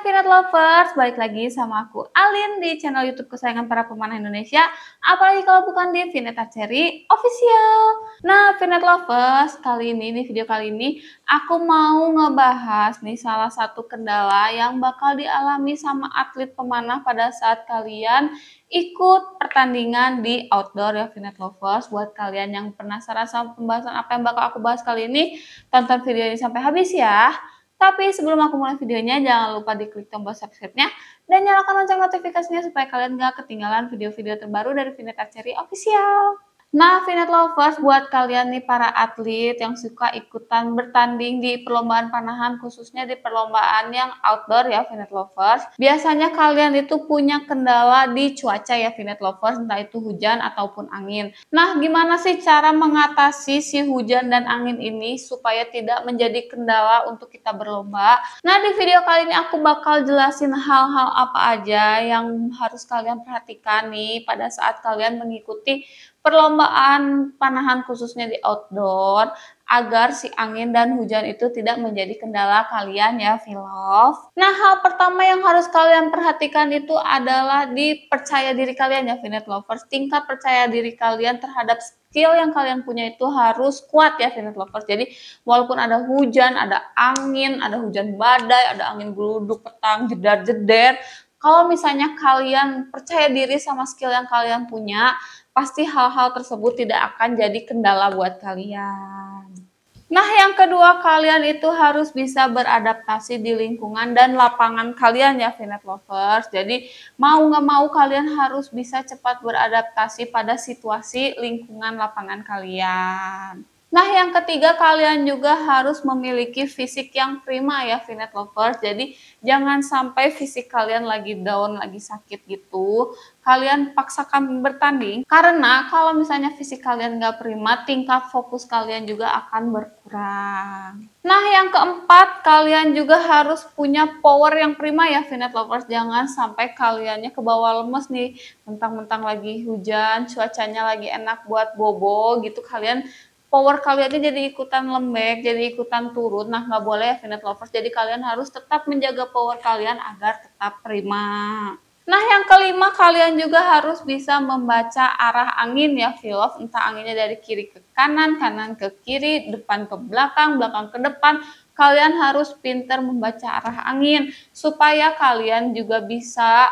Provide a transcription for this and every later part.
Peanut Lovers, balik lagi sama aku Alin di channel YouTube kesayangan para pemanah Indonesia, apalagi kalau bukan di Vineta Cherry Official. Nah, Vinet Lovers, kali ini di video kali ini aku mau ngebahas nih salah satu kendala yang bakal dialami sama atlet pemanah pada saat kalian ikut pertandingan di outdoor ya Vinet Lovers. Buat kalian yang penasaran sama pembahasan apa yang bakal aku bahas kali ini, tonton video ini sampai habis ya. Tapi sebelum aku mulai videonya, jangan lupa diklik tombol subscribe-nya dan nyalakan lonceng notifikasinya supaya kalian gak ketinggalan video-video terbaru dari Vineta Cherry Official. Nah, Finet Lovers, buat kalian nih para atlet yang suka ikutan bertanding di perlombaan panahan, khususnya di perlombaan yang outdoor ya, Finet Lovers. Biasanya kalian itu punya kendala di cuaca ya, Finet Lovers, entah itu hujan ataupun angin. Nah, gimana sih cara mengatasi si hujan dan angin ini supaya tidak menjadi kendala untuk kita berlomba? Nah, di video kali ini aku bakal jelasin hal-hal apa aja yang harus kalian perhatikan nih pada saat kalian mengikuti perlombaan panahan khususnya di outdoor agar si angin dan hujan itu tidak menjadi kendala kalian ya Vilov. Nah hal pertama yang harus kalian perhatikan itu adalah dipercaya diri kalian ya Vinet Lovers. Tingkat percaya diri kalian terhadap skill yang kalian punya itu harus kuat ya Vinet Lovers. Jadi walaupun ada hujan, ada angin, ada hujan badai, ada angin geluduk, petang, jedar-jeder, kalau misalnya kalian percaya diri sama skill yang kalian punya, pasti hal-hal tersebut tidak akan jadi kendala buat kalian. Nah, yang kedua, kalian itu harus bisa beradaptasi di lingkungan dan lapangan kalian ya, Finet Lovers. Jadi, mau nggak mau kalian harus bisa cepat beradaptasi pada situasi lingkungan lapangan kalian. Nah, yang ketiga kalian juga harus memiliki fisik yang prima ya, Finet Lovers. Jadi, jangan sampai fisik kalian lagi down, lagi sakit gitu. Kalian paksakan bertanding, karena kalau misalnya fisik kalian nggak prima, tingkat fokus kalian juga akan berkurang. Nah, yang keempat, kalian juga harus punya power yang prima ya, Finet Lovers. Jangan sampai kaliannya ke bawah lemes nih, mentang-mentang lagi hujan, cuacanya lagi enak buat bobo gitu, kalian power kalian jadi ikutan lembek, jadi ikutan turun. Nah, nggak boleh ya, Finite Lovers. Jadi kalian harus tetap menjaga power kalian agar tetap prima. Nah, yang kelima kalian juga harus bisa membaca arah angin ya, Filof. Entah anginnya dari kiri ke kanan, kanan ke kiri, depan ke belakang, belakang ke depan. Kalian harus pinter membaca arah angin supaya kalian juga bisa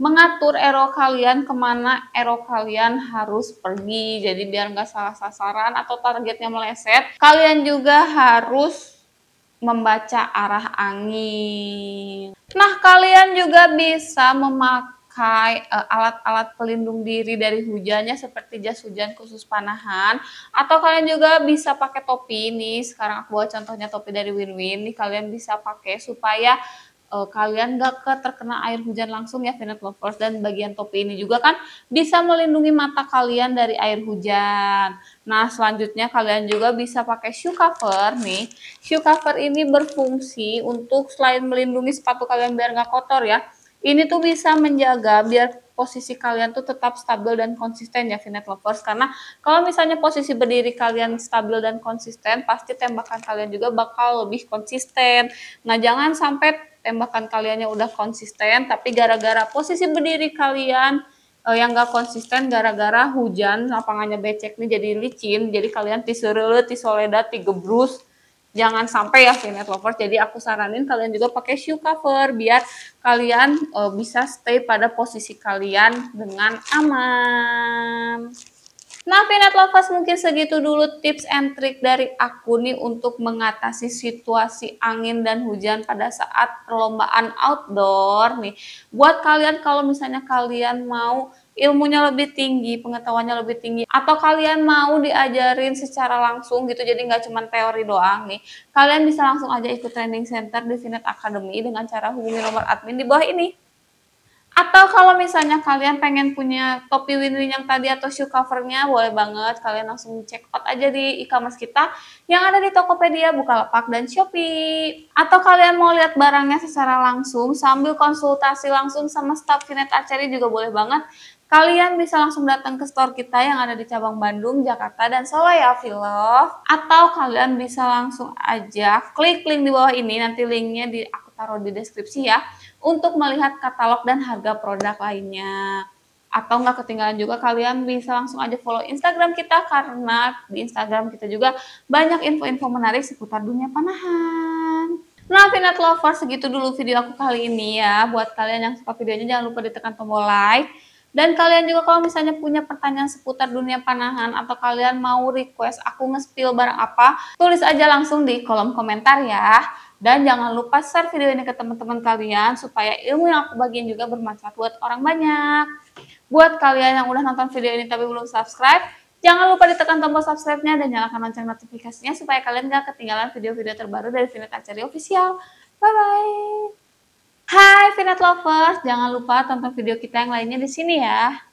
mengatur arrow kalian kemana arrow kalian harus pergi jadi biar nggak salah sasaran atau targetnya meleset kalian juga harus membaca arah angin nah kalian juga bisa memakai eh, alat-alat pelindung diri dari hujannya seperti jas hujan khusus panahan atau kalian juga bisa pakai topi ini. sekarang aku bawa contohnya topi dari Win Win nih kalian bisa pakai supaya uh, kalian gak ke terkena air hujan langsung ya Venet Lovers dan bagian topi ini juga kan bisa melindungi mata kalian dari air hujan. Nah selanjutnya kalian juga bisa pakai shoe cover nih. Shoe cover ini berfungsi untuk selain melindungi sepatu kalian biar gak kotor ya ini tuh bisa menjaga biar posisi kalian tuh tetap stabil dan konsisten ya Finet Lovers karena kalau misalnya posisi berdiri kalian stabil dan konsisten pasti tembakan kalian juga bakal lebih konsisten nah jangan sampai tembakan kaliannya udah konsisten tapi gara-gara posisi berdiri kalian eh, yang gak konsisten gara-gara hujan lapangannya becek nih jadi licin jadi kalian tisurele, tisoleda, tigebrus jangan sampai ya Vinet lovers. Jadi aku saranin kalian juga pakai shoe cover biar kalian uh, bisa stay pada posisi kalian dengan aman. Nah, Vinet Lovers mungkin segitu dulu tips and trick dari aku nih untuk mengatasi situasi angin dan hujan pada saat perlombaan outdoor nih. Buat kalian kalau misalnya kalian mau ilmunya lebih tinggi, pengetahuannya lebih tinggi, atau kalian mau diajarin secara langsung gitu, jadi nggak cuma teori doang nih, kalian bisa langsung aja ikut training center di Sinet Academy dengan cara hubungi nomor admin di bawah ini. Atau kalau misalnya kalian pengen punya topi win-win yang tadi atau shoe covernya, boleh banget kalian langsung check out aja di e-commerce kita yang ada di Tokopedia, Bukalapak, dan Shopee. Atau kalian mau lihat barangnya secara langsung sambil konsultasi langsung sama staff Finet Archery juga boleh banget Kalian bisa langsung datang ke store kita yang ada di cabang Bandung, Jakarta, dan Solo ya, Vlog. Atau kalian bisa langsung aja klik link di bawah ini, nanti linknya di aku taruh di deskripsi ya, untuk melihat katalog dan harga produk lainnya. Atau nggak ketinggalan juga kalian bisa langsung aja follow Instagram kita karena di Instagram kita juga banyak info-info menarik seputar dunia panahan. Nah, Finat Lovers, segitu dulu video aku kali ini ya. Buat kalian yang suka videonya, jangan lupa ditekan tombol like dan kalian juga kalau misalnya punya pertanyaan seputar dunia panahan atau kalian mau request aku nge-spill barang apa, tulis aja langsung di kolom komentar ya. Dan jangan lupa share video ini ke teman-teman kalian supaya ilmu yang aku bagiin juga bermanfaat buat orang banyak. Buat kalian yang udah nonton video ini tapi belum subscribe, jangan lupa ditekan tombol subscribe-nya dan nyalakan lonceng notifikasinya supaya kalian gak ketinggalan video-video terbaru dari Vinita Cari Official. Bye-bye! Hai Finet Lovers, jangan lupa tonton video kita yang lainnya di sini ya.